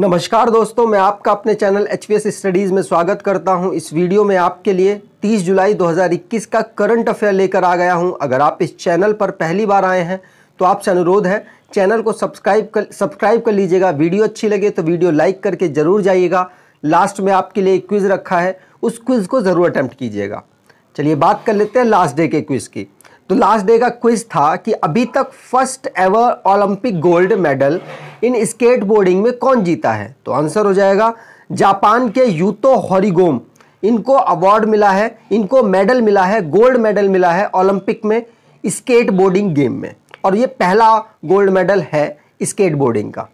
नमस्कार दोस्तों मैं आपका अपने चैनल एच स्टडीज़ में स्वागत करता हूं इस वीडियो में आपके लिए 30 जुलाई 2021 का करंट अफेयर लेकर आ गया हूं अगर आप इस चैनल पर पहली बार आए हैं तो आपसे अनुरोध है चैनल को सब्सक्राइब कर सब्सक्राइब कर लीजिएगा वीडियो अच्छी लगे तो वीडियो लाइक करके ज़रूर जाइएगा लास्ट में आपके लिए एक क्विज़ रखा है उस क्विज़ को ज़रूर अटैम्प्ट कीजिएगा चलिए बात कर लेते हैं लास्ट डे के क्विज़ की तो लास्ट डे का क्विज था कि अभी तक first ever Olympic gold medal in skateboarding में कौन जीता है तो आंसर हो जाएगा जापान के यूतो हॉरिगोम इनको अवार्ड मिला है इनको मेडल मिला है गोल्ड मेडल मिला है ओलंपिक में स्केट बोर्डिंग गेम में और ये पहला गोल्ड मेडल है स्केट बोर्डिंग का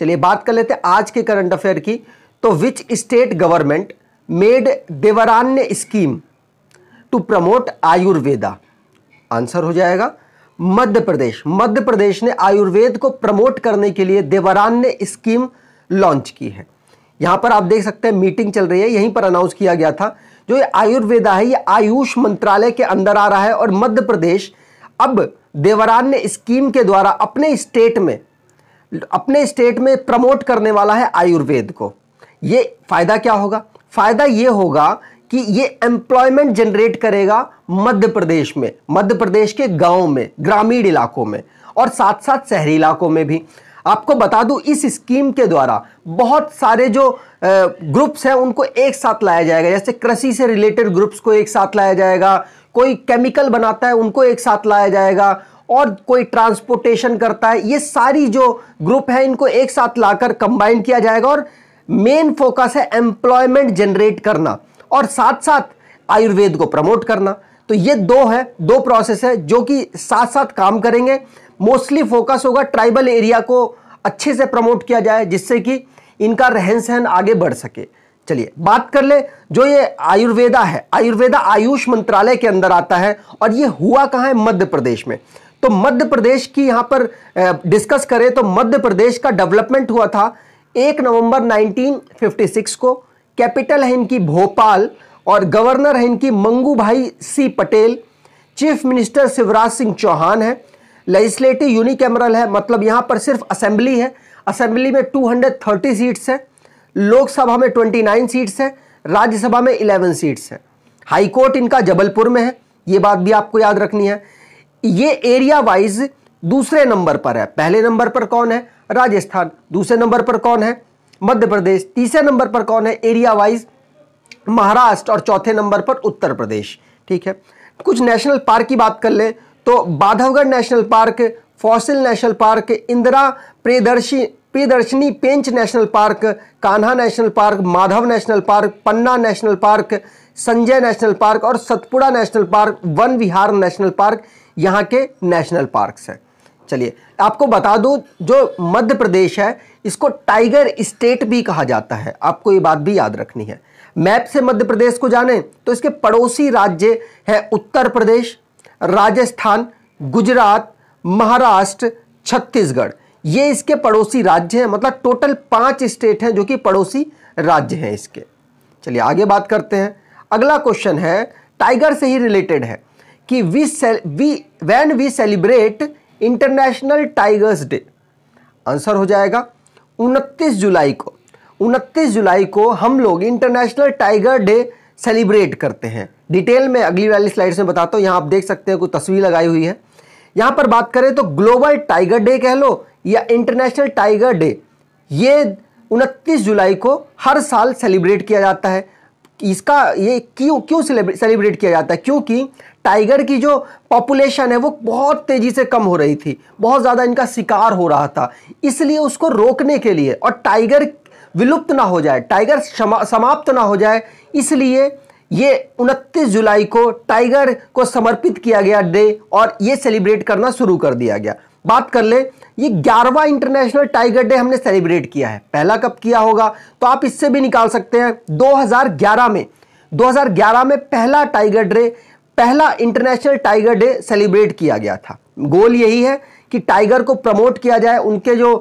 चलिए बात कर लेते आज के करंट अफेयर की तो which state government made Devaranya scheme to promote Ayurveda answer हो जाएगा मध्य प्रदेश मध्य प्रदेश ने आयुर्वेद को प्रमोट करने के लिए देवरान ने स्कीम लॉन्च की है यहां पर आप देख सकते हैं मीटिंग चल रही है यहीं पर अनाउंस किया गया था जो ये आयुर्वेदा है ये आयुष मंत्रालय के अंदर आ रहा है और मध्य प्रदेश अब देवरान ने स्कीम के द्वारा अपने स्टेट में अपने स्टेट में प्रमोट करने वाला है आयुर्वेद को ये फ़ायदा क्या होगा फ़ायदा ये होगा कि ये एम्प्लॉयमेंट जनरेट करेगा मध्य प्रदेश में मध्य प्रदेश के गांव में ग्रामीण इलाकों में और साथ साथ शहरी इलाकों में भी आपको बता दूं इस स्कीम के द्वारा बहुत सारे जो ग्रुप्स हैं उनको एक साथ लाया जाएगा जैसे कृषि से रिलेटेड ग्रुप्स को एक साथ लाया जाएगा कोई केमिकल बनाता है उनको एक साथ लाया जाएगा और कोई ट्रांसपोर्टेशन करता है ये सारी जो ग्रुप है इनको एक साथ लाकर कंबाइन किया जाएगा और मेन फोकस है एम्प्लॉयमेंट जनरेट करना और साथ साथ आयुर्वेद को प्रमोट करना तो ये दो है दो प्रोसेस है जो कि साथ साथ काम करेंगे मोस्टली फोकस होगा ट्राइबल एरिया को अच्छे से प्रमोट किया जाए जिससे कि इनका रहन सहन आगे बढ़ सके चलिए बात कर ले जो ये आयुर्वेदा है आयुर्वेदा आयुष मंत्रालय के अंदर आता है और ये हुआ कहाँ है मध्य प्रदेश में तो मध्य प्रदेश की यहाँ पर डिस्कस करें तो मध्य प्रदेश का डेवलपमेंट हुआ था एक नवंबर 1956 को कैपिटल है इनकी भोपाल और गवर्नर है इनकी Mangu bhai C Patel chief minister Shivraj Singh Chouhan है लेजिस्लेटिव यूनिकैमरल है मतलब यहाँ पर सिर्फ असेंबली है असेंबली में 230 सीट्स हैं लोकसभा में 29 सीट्स हैं राज्यसभा में 11 सीट्स हैं हाई कोर्ट इनका जबलपुर में है ये बात भी आपको याद रखनी है ये एरिया वाइज दूसरे नंबर पर है पहले नंबर पर कौन है राजस्थान दूसरे नंबर पर कौन है मध्य प्रदेश तीसरे नंबर पर कौन है एरिया वाइज महाराष्ट्र और चौथे नंबर पर उत्तर प्रदेश ठीक है कुछ नेशनल पार्क की बात कर लें तो Bandhavgarh national park fossil national park Indira Priyadarshi Priyadarshini Pench national park Kanha national park Madhav national park Panna national park Sanjay national park और Satpura national park Van Vihar national park यहाँ के नेशनल पार्क्स हैं चलिए आपको बता दूं जो मध्य प्रदेश है इसको टाइगर स्टेट भी कहा जाता है आपको ये बात भी याद रखनी है मैप से मध्य प्रदेश को जाने तो इसके पड़ोसी राज्य है उत्तर प्रदेश राजस्थान गुजरात महाराष्ट्र छत्तीसगढ़ ये इसके पड़ोसी राज्य हैं मतलब टोटल पांच स्टेट हैं जो कि पड़ोसी राज्य हैं इसके चलिए आगे बात करते हैं अगला क्वेश्चन है टाइगर से ही रिलेटेड है कि we we when we celebrate international tigers day answer हो जाएगा 29 जुलाई को 29 जुलाई को हम लोग इंटरनेशनल टाइगर डे सेलिब्रेट करते हैं डिटेल में अगली वाली स्लाइड्स में बताता हूँ यहाँ आप देख सकते हैं कोई तस्वीर लगाई हुई है यहाँ पर बात करें तो ग्लोबल टाइगर डे कह लो या इंटरनेशनल टाइगर डे ये 29 जुलाई को हर साल सेलिब्रेट किया जाता है इसका ये क्यों क्यों सेलिब्रेट किया जाता है क्योंकि टाइगर की जो पॉपुलेशन है वो बहुत तेज़ी से कम हो रही थी बहुत ज़्यादा इनका शिकार हो रहा था इसलिए उसको रोकने के लिए और टाइगर विलुप्त ना हो जाए टाइगर समाप्त ना हो जाए इसलिए ये 29 जुलाई को टाइगर को समर्पित किया गया डे और ये सेलिब्रेट करना शुरू कर दिया गया बात कर ले ये ग्यारहवा इंटरनेशनल टाइगर डे हमने सेलिब्रेट किया है पहला कब किया होगा तो आप इससे भी निकाल सकते हैं 2011 में 2011 में पहला टाइगर डे पहला इंटरनेशनल टाइगर डे सेलिब्रेट किया गया था गोल यही है कि टाइगर को प्रमोट किया जाए उनके जो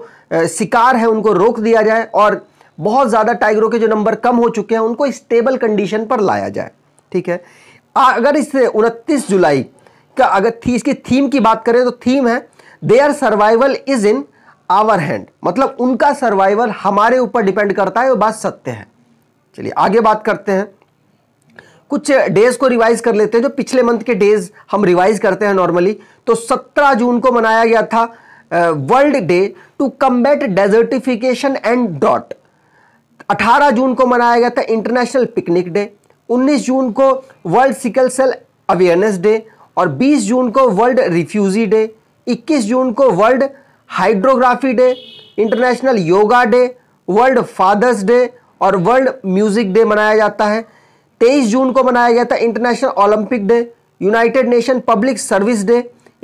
शिकार हैं उनको रोक दिया जाए और बहुत ज़्यादा टाइगरों के जो नंबर कम हो चुके हैं उनको स्टेबल कंडीशन पर लाया जाए ठीक है अगर इससे उनतीस जुलाई का अगर थी इसकी थीम की बात करें तो थीम है their survival is in our hand मतलब उनका सर्वाइवल हमारे ऊपर डिपेंड करता है वो बात सत्य है चलिए आगे बात करते हैं कुछ डेज को रिवाइज कर लेते हैं जो पिछले मंथ के डेज हम रिवाइज करते हैं नॉर्मली तो 17 जून को मनाया गया था world day to combat desertification and dot 18 जून को मनाया गया था इंटरनेशनल पिकनिक डे 19 जून को world sickle cell awareness day और 20 जून को वर्ल्ड रिफ्यूजी डे 21 जून को world hydrography day international yoga day world fathers day और वर्ल्ड म्यूजिक डे मनाया जाता है 23 जून को मनाया गया था international Olympic day United Nation public service day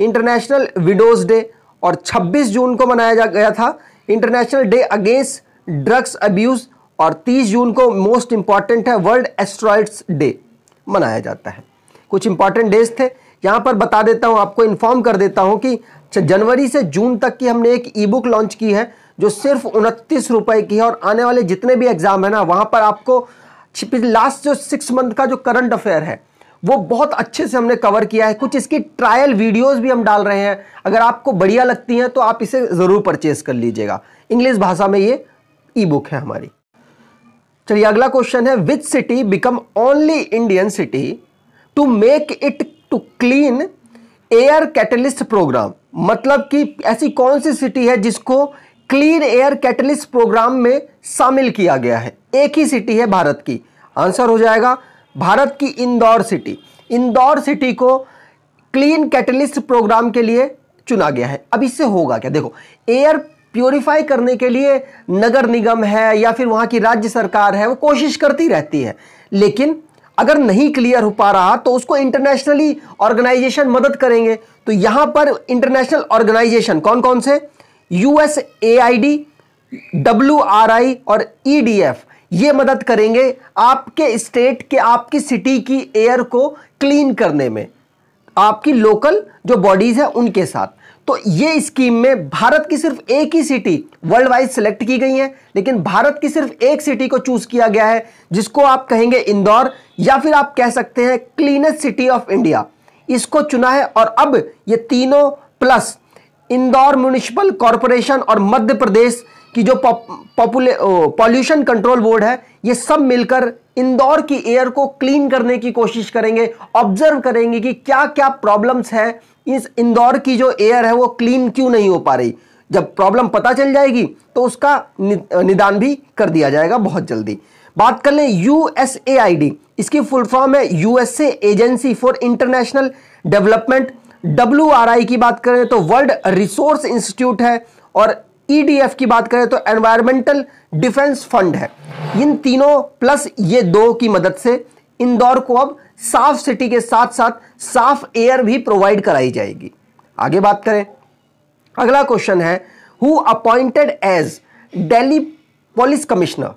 international widows day और 26 जून को मनाया गया था international day against drugs abuse और 30 जून को मोस्ट इंपॉर्टेंट है वर्ल्ड एस्ट्रॉइड्स डे मनाया जाता है कुछ इंपॉर्टेंट डेज थे यहाँ पर बता देता हूँ आपको इन्फॉर्म कर देता हूँ कि जनवरी से जून तक की हमने एक ई बुक लॉन्च की है जो सिर्फ उनतीस रुपए की है और आने वाले जितने भी एग्ज़ाम है ना वहाँ पर आपको लास्ट जो सिक्स मंथ का जो करंट अफेयर है वो बहुत अच्छे से हमने कवर किया है कुछ इसकी ट्रायल वीडियोस भी हम डाल रहे हैं अगर आपको बढ़िया लगती हैं तो आप इसे ज़रूर परचेस कर लीजिएगा इंग्लिश भाषा में ये ई बुक है हमारी चलिए अगला क्वेश्चन है which city become only Indian city to make it to clean air catalyst program मतलब कि ऐसी कौन सी सिटी है जिसको क्लीन एयर कैटलिस्ट प्रोग्राम में शामिल किया गया है एक ही सिटी है भारत की आंसर हो जाएगा भारत की इंदौर सिटी इंदौर सिटी को क्लीन कैटलिस्ट प्रोग्राम के लिए चुना गया है अब इससे होगा क्या देखो एयर प्योरीफाई करने के लिए नगर निगम है या फिर वहाँ की राज्य सरकार है वो कोशिश करती रहती है लेकिन अगर नहीं क्लियर हो पा रहा तो उसको इंटरनेशनली ऑर्गेनाइजेशन मदद करेंगे तो यहां पर इंटरनेशनल ऑर्गेनाइजेशन कौन कौन से US A I D W R I और ई डी एफ ये मदद करेंगे आपके स्टेट के आपकी सिटी की एयर को क्लीन करने में आपकी लोकल जो बॉडीज है उनके साथ तो ये स्कीम में भारत की सिर्फ एक ही सिटी वर्ल्ड वाइज सिलेक्ट की गई है लेकिन भारत की सिर्फ एक सिटी को चूज किया गया है जिसको आप कहेंगे इंदौर या फिर आप कह सकते हैं क्लीनेस्ट सिटी ऑफ इंडिया इसको चुना है और अब ये तीनों प्लस इंदौर म्यूनिसिपल कॉरपोरेशन और मध्य प्रदेश कि जो पॉपुले पॉल्यूशन कंट्रोल बोर्ड है ये सब मिलकर इंदौर की एयर को क्लीन करने की कोशिश करेंगे ऑब्जर्व करेंगे कि क्या क्या प्रॉब्लम्स हैं इस इंदौर की जो एयर है वो क्लीन क्यों नहीं हो पा रही जब प्रॉब्लम पता चल जाएगी तो उसका निदान भी कर दिया जाएगा बहुत जल्दी बात कर लें यू आई डी इसकी फुल फॉर्म है USA agency for international development W R I की बात करें तो वर्ल्ड रिसोर्स इंस्टीट्यूट है और ईडीएफ e की बात करें तो एनवायरमेंटल डिफेंस फंड है इन तीनों प्लस ये दो की मदद से इंदौर को अब साफ सिटी के साथ साथ साफ एयर भी प्रोवाइड कराई जाएगी आगे बात करें अगला क्वेश्चन है who appointed as Delhi police commissioner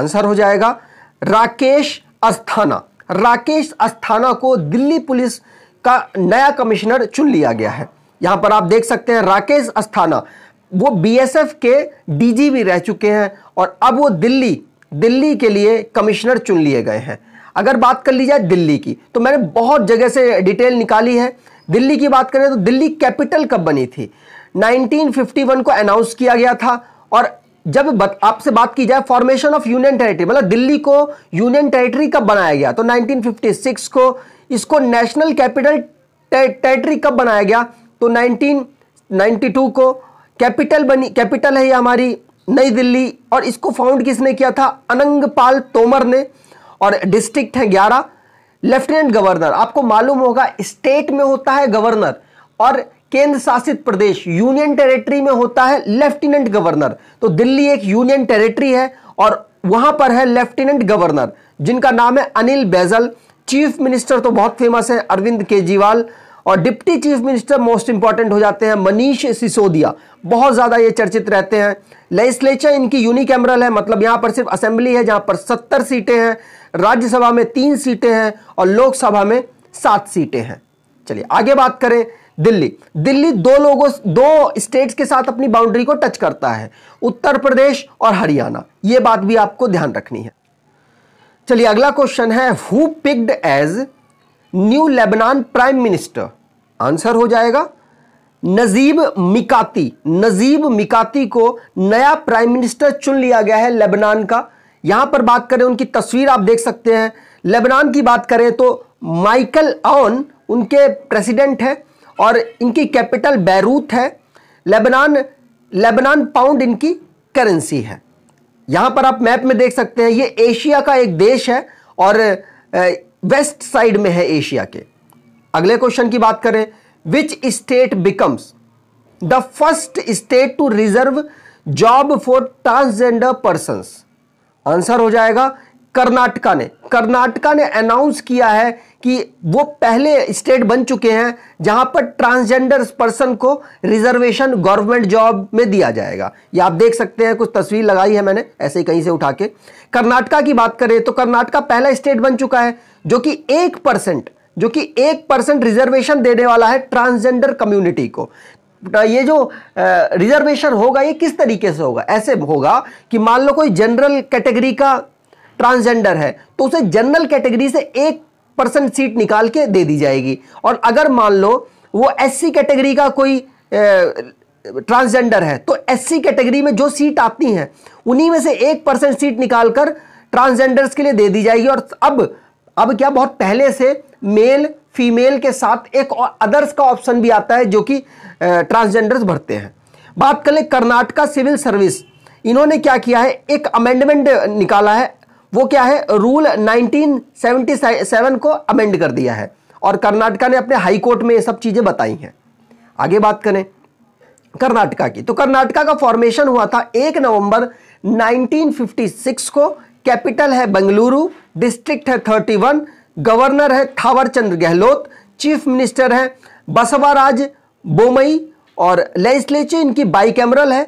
answer हो जाएगा राकेश अस्थाना राकेश अस्थाना को दिल्ली पुलिस का नया कमिश्नर चुन लिया गया है यहां पर आप देख सकते हैं राकेश अस्थाना वो बीएसएफ के भी रह चुके हैं और अब वो दिल्ली दिल्ली के लिए कमिश्नर चुन लिए गए हैं अगर बात कर ली जाए दिल्ली की तो मैंने बहुत जगह से डिटेल निकाली है दिल्ली की बात करें तो दिल्ली कैपिटल कब बनी थी 1951 को अनाउंस किया गया था और जब आपसे बात की जाए फॉर्मेशन ऑफ यूनियन टेरिटरी मतलब दिल्ली को यूनियन टेरिटरी कब बनाया गया तो 1956 को इसको नेशनल कैपिटल टेरिटरी कब बनाया गया तो 1992 को कैपिटल बनी कैपिटल है ये हमारी नई दिल्ली और इसको फाउंड किसने किया था अनंगपाल तोमर ने और डिस्ट्रिक्ट है ग्यारह लेफ्टिनेंट गवर्नर आपको मालूम होगा स्टेट में होता है गवर्नर और केंद्र शासित प्रदेश यूनियन टेरिटरी में होता है लेफ्टिनेंट गवर्नर तो दिल्ली एक यूनियन टेरिटरी है और वहां पर है लेफ्टिनेंट गवर्नर जिनका नाम है अनिल बैजल चीफ मिनिस्टर तो बहुत फेमस है अरविंद केजरीवाल और deputy chief minister most important हो जाते हैं मनीष सिसोदिया बहुत ज़्यादा ये चर्चित रहते हैं लेजिस्लेचर इनकी यूनिकैमरल है मतलब यहां पर सिर्फ असेंबली है जहां पर सत्तर सीटें हैं राज्यसभा में तीन सीटें हैं और लोकसभा में सात सीटें हैं चलिए आगे बात करें दिल्ली दिल्ली दो लोगों दो स्टेट्स के साथ अपनी बाउंड्री को टच करता है उत्तर प्रदेश और हरियाणा ये बात भी आपको ध्यान रखनी है चलिए अगला क्वेश्चन है who picked as new Lebanon prime minister answer हो जाएगा नजीब मिकाती नजीब मिकाती को नया प्राइम मिनिस्टर चुन लिया गया है लेबनान का यहां पर बात करें उनकी तस्वीर आप देख सकते हैं लेबनान की बात करें तो माइकल ऑन उनके प्रेसिडेंट हैं और इनकी कैपिटल बैरूत है लेबनान लेबनान पाउंड इनकी करेंसी है यहां पर आप मैप में देख सकते हैं ये एशिया का एक देश है और वेस्ट साइड में है एशिया के अगले क्वेश्चन की बात करें which state becomes the first state to reserve job for transgender person answer हो जाएगा कर्नाटका ने कर्नाटका ने अनाउंस किया है कि वो पहले स्टेट बन चुके हैं जहां पर ट्रांसजेंडर पर्सन को रिजर्वेशन गवर्नमेंट जॉब में दिया जाएगा ये आप देख सकते हैं कुछ तस्वीर लगाई है मैंने ऐसे कहीं से उठा के कर्नाटका की बात करें तो कर्नाटका पहला स्टेट बन चुका है जो कि एक परसेंट जो कि एक परसेंट रिजर्वेशन देने वाला है ट्रांसजेंडर कम्युनिटी को तो ये जो रिजर्वेशन होगा ये किस तरीके से होगा ऐसे होगा कि मान लो कोई जनरल कैटेगरी का ट्रांसजेंडर है तो उसे जनरल कैटेगरी से एक परसेंट सीट निकाल के दे दी जाएगी और अगर मान लो वो एससी कैटेगरी का कोई ट्रांसजेंडर है तो एससी कैटेगरी में जो सीट आती हैं उन्हीं में से एक परसेंट सीट निकालकर ट्रांसजेंडर्स के लिए दे दी जाएगी और अब अब क्या बहुत पहले से मेल फीमेल के साथ एक और अदर्स का ऑप्शन भी आता है जो कि ट्रांसजेंडर्स भरते हैं बात कर ले कर्नाटका सिविल सर्विस इन्होंने क्या किया है एक अमेंडमेंट निकाला है वो क्या है रूल 1977 को अमेंड कर दिया है और कर्नाटका ने अपने हाई कोर्ट में ये सब चीज़ें बताई हैं आगे बात करें कर्नाटका की तो कर्नाटका का फॉर्मेशन हुआ था एक नवंबर 1956 को कैपिटल है बेंगलुरु डिस्ट्रिक्ट है थर्टी वन गवर्नर है थावरचंद गहलोत चीफ मिनिस्टर है बसवाराज बोमई और लेजिस्लेचर इनकी कैमरल है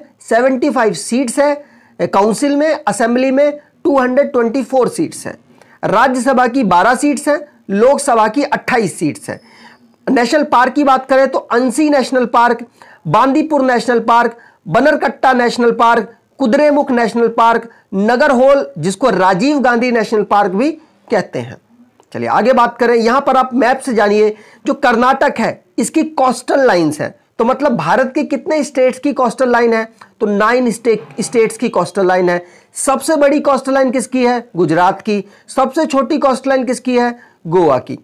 फाइव सीट्स है काउंसिल में असेंबली में फोर सीट्स है राज्यसभा की बारह सीट्स हैं लोकसभा की अट्ठाईस सीट्स हैं नेशनल पार्क की बात करें तो Anshi national park Bandipur national park Bannerghatta national park Kudremukh national park Nagarhole जिसको राजीव गांधी नेशनल पार्क भी कहते हैं चलिए आगे बात करें यहां पर आप मैप से जानिए जो कर्नाटक है इसकी कोस्टल लाइंस है तो मतलब भारत के कितने स्टेट्स की कोस्टल लाइन है तो नाइन स्टेट स्टेट्स की कोस्टल लाइन है सबसे बड़ी कोस्टल लाइन किसकी है गुजरात की सबसे छोटी कोस्टल लाइन किसकी है गोवा की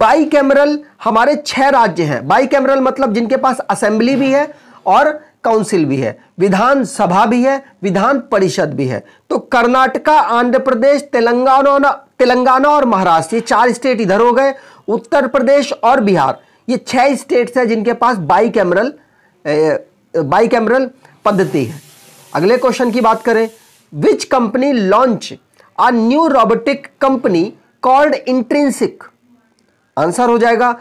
बाई कैमरल हमारे छह राज्य हैं बाई कैमरल मतलब जिनके पास असेंबली भी है और काउंसिल भी है विधानसभा भी है विधान परिषद भी है तो कर्नाटका आंध्र प्रदेश तेलंगाना तेलंगाना और महाराष्ट्र ये चार स्टेट इधर हो गए उत्तर प्रदेश और बिहार ये छह स्टेट्स हैं जिनके पास बाई कैमरल बाई कैमरल पद्धति है अगले क्वेश्चन की बात करें which company launch a new robotic company called intrinsic answer हो जाएगा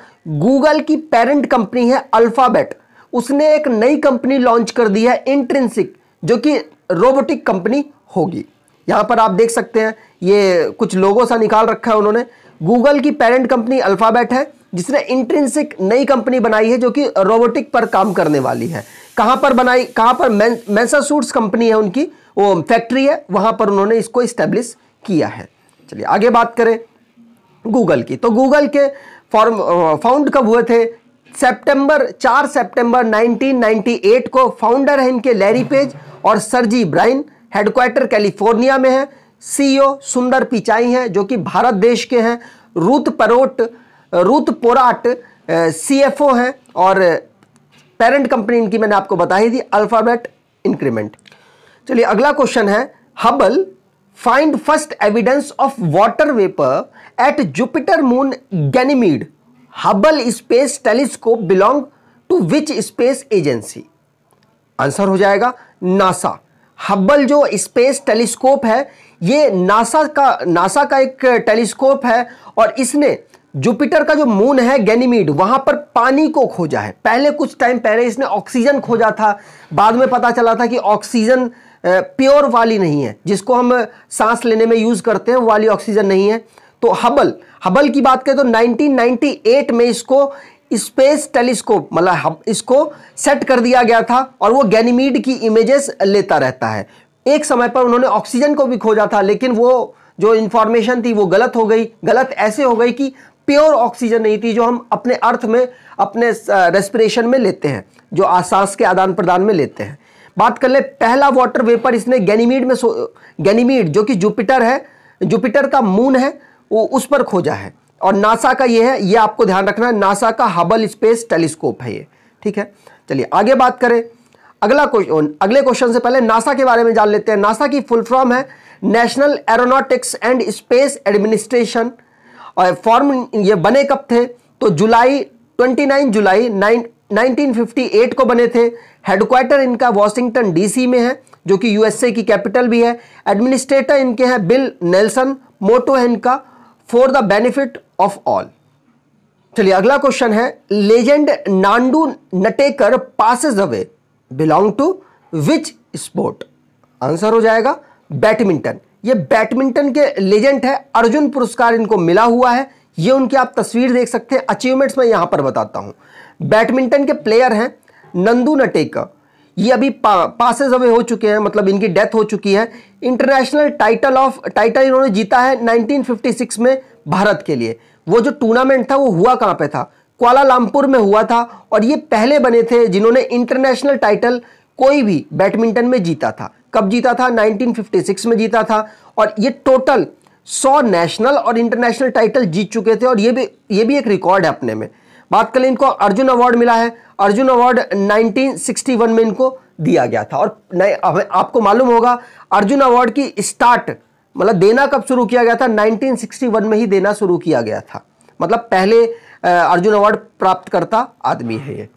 गूगल की पेरेंट कंपनी है अल्फाबेट उसने एक नई कंपनी लॉन्च कर दी है इंट्रेंसिक जो कि रोबोटिक कंपनी होगी यहाँ पर आप देख सकते हैं ये कुछ लोगों सा निकाल रखा है उन्होंने गूगल की पेरेंट कंपनी अल्फ़ाबेट है जिसने इंट्रेंसिक नई कंपनी बनाई है जो कि रोबोटिक पर काम करने वाली है कहाँ पर बनाई कहाँ पर मैसासूट्स कंपनी है उनकी वो फैक्ट्री है वहाँ पर उन्होंने इसको इस्टेब्लिश किया है चलिए आगे बात करें गूगल की तो गूगल के फॉर्म फाउंड कब हुए थे सितंबर 4 सितंबर 1998 को फाउंडर है इनके लैरी पेज और सरजी ब्राइन हेडक्वार्टर कैलिफोर्निया में है सीईओ e सुंदर पिचाई हैं जो कि भारत देश के हैं Ruth Porat Ruth Porat CFO हैं और पेरेंट कंपनी इनकी मैंने आपको बताई थी अल्फ़ाबेट इंक्रीमेंट चलिए अगला क्वेश्चन है Hubble find first evidence of water vapour at Jupiter moon Ganymede Hubble space telescope belong to which space agency answer हो जाएगा नासा हबल जो स्पेस टेलीस्कोप है ये नासा का नासा का एक टेलीस्कोप है और इसने जुपिटर का जो मून है गैनीमीड वहां पर पानी को खोजा है पहले कुछ टाइम पहले इसने ऑक्सीजन खोजा था बाद में पता चला था कि ऑक्सीजन प्योर वाली नहीं है जिसको हम सांस लेने में यूज़ करते हैं वाली ऑक्सीजन नहीं है तो हबल हबल की बात करें तो 1998 में इसको स्पेस टेलीस्कोप मतलब इसको सेट कर दिया गया था और वो गैनीमीड की इमेजेस लेता रहता है एक समय पर उन्होंने ऑक्सीजन को भी खोजा था लेकिन वो जो इंफॉर्मेशन थी वो गलत हो गई गलत ऐसे हो गई कि प्योर ऑक्सीजन नहीं थी जो हम अपने अर्थ में अपने रेस्पिरेशन में लेते हैं जो आसास के आदान प्रदान में लेते हैं बात कर ले पहला वाटर वेपर इसने गैनीमीड में गैनीमीड जो कि जुपिटर है जुपिटर का मून है वो उस पर खोजा है और नासा का ये है ये आपको ध्यान रखना है नासा का हबल स्पेस टेलीस्कोप है ये ठीक है चलिए आगे बात करें अगला क्वेश्चन अगले क्वेश्चन से पहले नासा के बारे में जान लेते हैं नासा की फुल फॉर्म है national aeronautics and space administration और फॉर्म ये बने कब थे तो जुलाई 29 जुलाई 9 1958 को बने थे हेडक्वार्टर इनका वॉशिंगटन डीसी में है जो कि यूएसए की कैपिटल भी है एडमिनिस्ट्रेटर इनके हैं बिल नेल्सन मोटो है इनका for the benefit of all चलिए अगला क्वेश्चन है legend Nandu Natekar passes away belong to which sport answer हो जाएगा बैडमिंटन ये बैडमिंटन के लेजेंड है अर्जुन पुरस्कार इनको मिला हुआ है ये उनकी आप तस्वीर देख सकते हैं अचीवमेंट्स मैं यहां पर बताता हूं बैडमिंटन के प्लेयर हैं नंदू नटेकर ये अभी पासेज अवे हो चुके हैं मतलब इनकी डेथ हो चुकी है इंटरनेशनल टाइटल ऑफ टाइटल इन्होंने जीता है 1956 में भारत के लिए वो जो टूर्नामेंट था वो हुआ कहाँ पे था क्वालालंपुर में हुआ था और ये पहले बने थे जिन्होंने इंटरनेशनल टाइटल कोई भी बैडमिंटन में जीता था कब जीता था 1956 में जीता था और ये टोटल 100 नेशनल और इंटरनेशनल टाइटल जीत चुके थे और ये भी ये भी एक रिकॉर्ड है अपने में बात कर करें इनको अर्जुन अवार्ड मिला है अर्जुन अवार्ड 1961 में इनको दिया गया था और आपको मालूम होगा अर्जुन अवार्ड की स्टार्ट मतलब देना कब शुरू किया गया था 1961 में ही देना शुरू किया गया था मतलब पहले अर्जुन अवार्ड प्राप्त करता आदमी है ये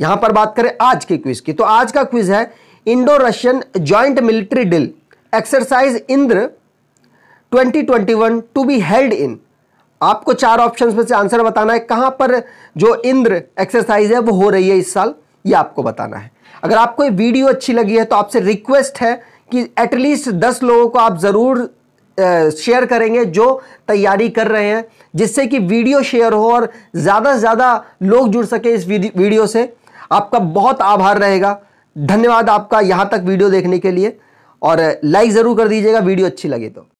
यहां पर बात करें आज के क्विज की तो आज का क्विज है Indo Russian joint military drill exercise Indra 2021 to be held in आपको चार ऑप्शंस में से आंसर बताना है कहां पर जो इंद्र एक्सरसाइज है वो हो रही है इस साल ये आपको बताना है अगर आपको ये वीडियो अच्छी लगी है तो आपसे रिक्वेस्ट है कि एटलीस्ट दस लोगों को आप ज़रूर शेयर करेंगे जो तैयारी कर रहे हैं जिससे कि वीडियो शेयर हो और ज़्यादा से ज़्यादा लोग जुड़ सके इस वीडियो से आपका बहुत आभार रहेगा धन्यवाद आपका यहाँ तक वीडियो देखने के लिए और लाइक ज़रूर कर दीजिएगा वीडियो अच्छी लगे तो